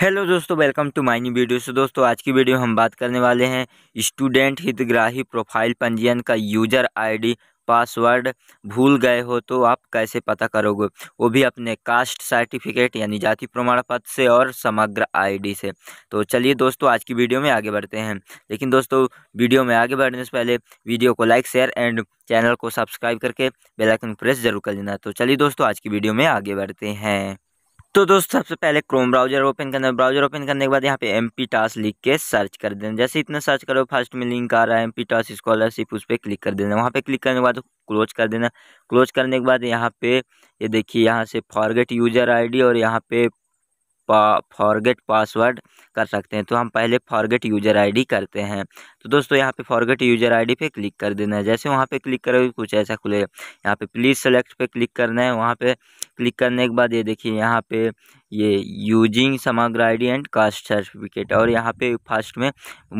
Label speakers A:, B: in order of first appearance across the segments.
A: hello दोस्तों welcome to my new video से दोस्तों आज की वीडियो हम बात करने वाले हैं स्टूडेंट हितग्राही प्रोफाइल पंजीयन का यूजर आईडी पासवर्ड भूल गए हो तो आप कैसे पता करोगे वो भी अपने कास्ट सर्टिफिकेट यानी जाति प्रमाण पत्र से और समग्र आईडी से तो चलिए दोस्तों आज की वीडियो में आगे बढ़ते हैं लेकिन दोस्तों वीडियो में आगे बढ़ने से पहले वीडियो को लाइक शेयर एंड चैनल को सब्सक्राइब करके बेलाइकन प्रेस जरूर कर लेना तो चलिए दोस्तों आज की वीडियो में आगे बढ़ते हैं तो दोस्तों सबसे पहले क्रोम ब्राउजर ओपन करना है ब्राउजर ओपन करने के बाद यहाँ पे एम पी टास लिख के सर्च कर देना जैसे इतना सर्च करो फर्स्ट में लिंक आ रहा है एम पी टास स्कॉलरशिप उस पर क्लिक कर देना वहाँ पे क्लिक करने के बाद क्लोज कर देना क्लोज करने के बाद यहाँ पे ये यह देखिए यहाँ से फॉरगेट यूजर आईडी और यहाँ पे पा फॉरगेट पासवर्ड कर सकते हैं तो हम पहले फॉरगेट यूजर आईडी करते हैं तो दोस्तों यहाँ पे फॉरगेट यूजर आईडी पे क्लिक कर देना है जैसे वहाँ पे क्लिक करोगे कुछ ऐसा खुलेगा यहाँ पे प्लीज़ सेलेक्ट पे क्लिक करना है वहाँ पे क्लिक करने के बाद ये देखिए यहाँ पे ये यूजिंग समग्र आईडी एंड कास्ट सर्टिफिकेट और यहाँ पे फर्स्ट में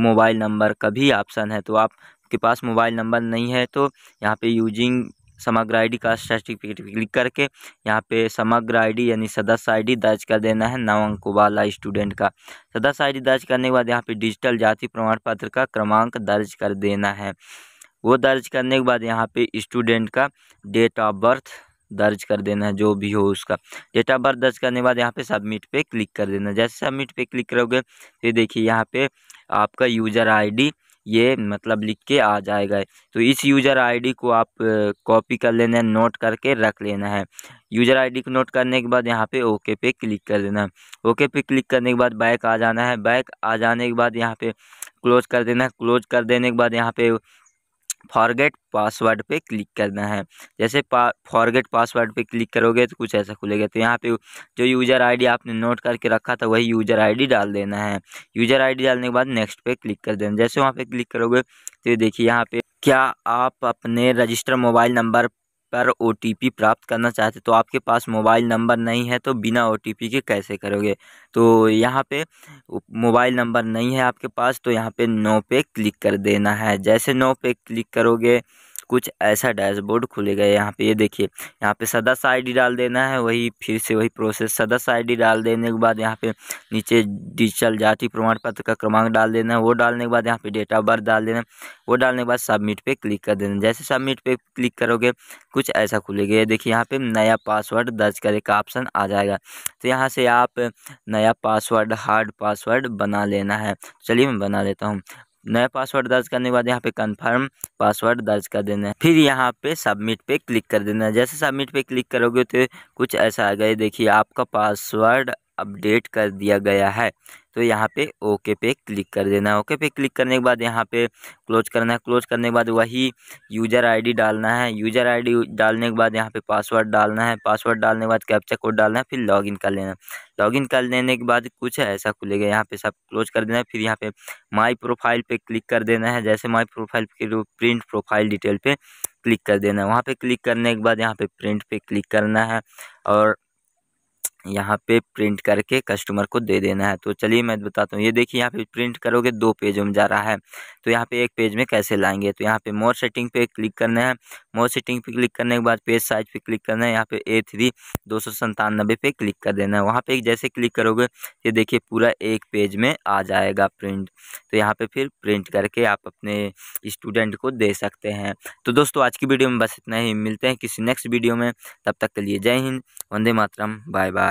A: मोबाइल नंबर का भी ऑप्शन है तो आप के पास मोबाइल नंबर नहीं है तो यहाँ पे यूजिंग समग्र आईडी का सर्टिफिकेट क्लिक करके यहाँ पे समग्र आईडी यानी सदस्य आईडी दर्ज कर देना है नौ अंकों वाला स्टूडेंट का सदस्य आईडी दर्ज करने के बाद यहाँ पे डिजिटल जाति प्रमाण पत्र का क्रमांक दर्ज कर देना है वो दर्ज करने के बाद यहाँ पे स्टूडेंट का डेट ऑफ बर्थ दर्ज कर देना है जो भी हो उसका डेट ऑफ बर्थ दर्ज करने के बाद यहाँ पे सबमिट पे क्लिक कर देना जैसे सबमिट पे क्लिक करोगे फिर तो देखिए यहाँ पे आपका यूज़र आईडी ये मतलब लिख के आ जाएगा तो इस यूज़र आईडी को आप कॉपी कर लेना है नोट करके रख लेना है यूज़र आईडी को नोट करने के बाद यहाँ पे ओके पे क्लिक कर देना है ओके पे क्लिक करने के बाद बैक आ जाना है बैक आ जाने के बाद यहाँ पे क्लोज कर देना है क्लोज कर देने के बाद यहाँ पे फॉरगेट पासवर्ड पे क्लिक करना है जैसे पा फॉरगेट पासवर्ड पे क्लिक करोगे तो कुछ ऐसा खुलेगा तो यहाँ पे जो यूज़र आईडी आपने नोट करके रखा था वही यूज़र आईडी डाल देना है यूज़र आईडी डालने के बाद नेक्स्ट पे क्लिक कर देना जैसे वहाँ पे क्लिक करोगे तो देखिए यहाँ पे क्या आप अपने रजिस्टर मोबाइल नंबर पर ओ प्राप्त करना चाहते तो आपके पास मोबाइल नंबर नहीं है तो बिना ओ के कैसे करोगे तो यहाँ पे मोबाइल नंबर नहीं है आपके पास तो यहाँ पे नो पे क्लिक कर देना है जैसे नो पे क्लिक करोगे कुछ ऐसा डैशबोर्ड खुलेगा यहाँ पे ये देखिए यहाँ पे सदस्य आईडी डाल देना है वही फिर से वही प्रोसेस सदस्य आईडी डाल देने के बाद यहाँ पे नीचे डिजिटल जाति प्रमाण पत्र का क्रमांक डाल देना है वो डालने के बाद यहाँ पे डेट ऑफ बर्थ डाल देना वो डालने के बाद सबमिट पर क्लिक कर देना जैसे सबमिट पर क्लिक करोगे कुछ ऐसा खुलेगा ये देखिए यहाँ पे नया पासवर्ड दर्ज करे का ऑप्शन आ जाएगा तो यहाँ से आप नया पासवर्ड हार्ड पासवर्ड बना लेना है चलिए मैं बना लेता हूँ नया पासवर्ड दर्ज करने के बाद यहाँ पे कंफर्म पासवर्ड दर्ज कर देना है फिर यहाँ पे सबमिट पे क्लिक कर देना है जैसे सबमिट पे क्लिक करोगे तो कुछ ऐसा आ गया देखिए आपका पासवर्ड अपडेट कर दिया गया है तो यहाँ पे ओके पे क्लिक कर देना है ओके पे क्लिक करने के बाद यहाँ पे क्लोज करना है क्लोज करने के बाद वही यूज़र आईडी डालना है यूज़र आईडी डालने के बाद यहाँ पे पासवर्ड डालना है पासवर्ड डालने के बाद कैप्चा कोड डालना है फिर लॉगिन कर लेना लॉगिन कर लेने के बाद कुछ ऐसा खुलेगा यहाँ पे सब क्लोज कर देना है फिर यहाँ पे माई प्रोफाइल पर क्लिक कर देना है जैसे my profile print profile detail पर क्लिक कर देना है वहाँ पर क्लिक करने के बाद यहाँ पे प्रिंट पर क्लिक करना है और यहाँ पे प्रिंट करके कस्टमर को दे देना है तो चलिए मैं बताता हूँ ये देखिए यहाँ पे प्रिंट करोगे दो पेजों में जा रहा है तो यहाँ पे एक पेज में कैसे लाएंगे तो यहाँ पे मोर सेटिंग पे क्लिक करना है मोर सेटिंग पे क्लिक करने के बाद पेज साइज पे क्लिक करना है यहाँ पे ए थ्री दो सौ संतानबे पे क्लिक कर देना है वहाँ पर जैसे क्लिक करोगे ये देखिए पूरा एक पेज में आ जाएगा प्रिंट तो यहाँ पर फिर प्रिंट करके आप अपने स्टूडेंट को दे सकते हैं तो दोस्तों आज की वीडियो में बस इतना ही मिलते हैं किसी नेक्स्ट वीडियो में तब तक के लिए जय हिंद वंदे मातरम बाय बाय